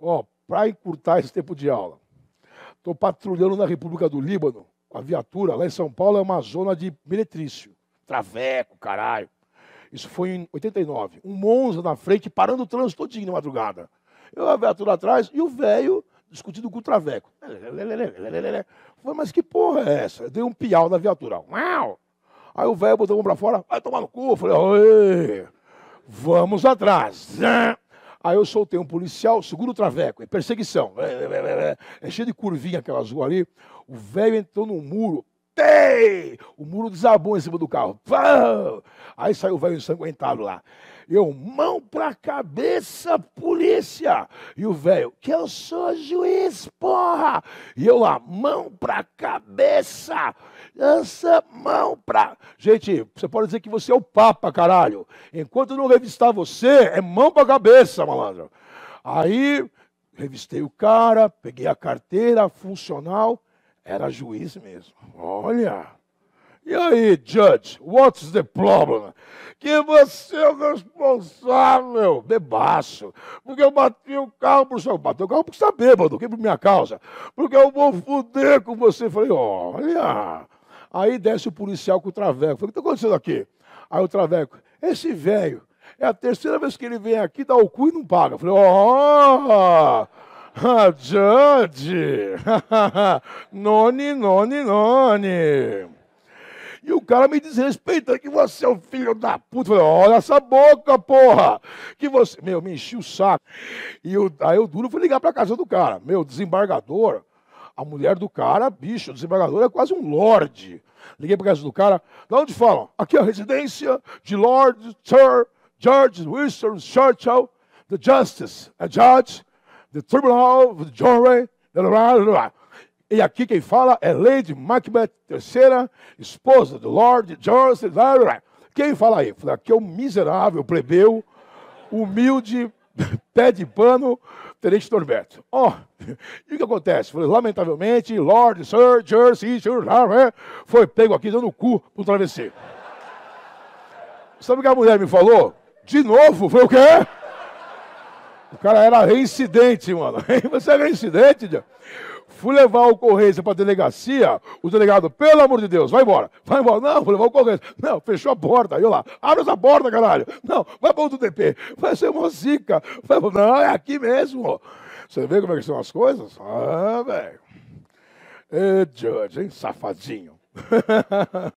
Ó, para encurtar esse tempo de aula, estou patrulhando na República do Líbano, a viatura lá em São Paulo é uma zona de meretrício, traveco, caralho. Isso foi em 89. Um Monza na frente, parando o trânsito todinho na madrugada. Eu a viatura atrás e o velho discutindo com o traveco. Falei, mas que porra é essa? Eu dei um piau na viatura. Uau! Aí o velho botou a mão pra fora, vai tomar no cu. falei, vamos atrás. Aí eu soltei um policial, segura o traveco, é perseguição. É, é, é, é, é cheio de curvinha aquela rua ali. O velho entrou no muro, o muro desabou em cima do carro. Aí saiu o velho ensanguentado lá. Eu, mão pra cabeça, polícia! E o velho, que eu sou juiz, porra! E eu lá, mão pra cabeça! Lança mão pra. Gente, você pode dizer que você é o Papa, caralho. Enquanto não revistar você, é mão pra cabeça, malandro. Aí, revistei o cara, peguei a carteira funcional era juiz mesmo. Olha. E aí, judge, what's the problem? Que você é o responsável, bebaço, porque eu bati o carro pro seu. Bateu o carro porque está bêbado, que é por minha causa. Porque eu vou fuder com você. Falei, olha. Aí desce o policial com o Traveco. Falei, o que está acontecendo aqui? Aí o Traveco, esse velho, é a terceira vez que ele vem aqui, dá o cu e não paga. Falei, ó. Oh! Ah, Judge! noni, noni, noni! E o cara me desrespeitando que você é o filho da puta. falei, olha essa boca, porra! Que você. Meu, me enchi o saco. E eu, aí eu duro fui ligar pra casa do cara. Meu, desembargador, a mulher do cara, bicho, o desembargador é quase um lorde. Liguei pra casa do cara, Da onde falam? Aqui é a residência de Lord Sir George Winston Churchill, the Justice, a Judge. The Tribunal of the Jury. E aqui quem fala é Lady Macbeth III, esposa do Lord George. Quem fala aí? Aqui é o miserável, plebeu, humilde, pé de pano, Tenente Norberto. Ó, oh, e o que acontece? Falei, lamentavelmente, Lord Sir Jersey foi pego aqui dando o cu no travesseiro. Sabe o que a mulher me falou? De novo? Foi o quê? O cara era reincidente, mano. Você é reincidente, Deus? Fui levar a ocorrência para a delegacia, o delegado, pelo amor de Deus, vai embora, vai embora. Não, vou levar a ocorrência. Não, fechou a porta, aí eu lá, abre essa porta, caralho. Não, vai para outro DP, vai ser uma zica. Vai, não, é aqui mesmo. Você vê como é que são as coisas? Ah, velho. Judge, hein, safadinho.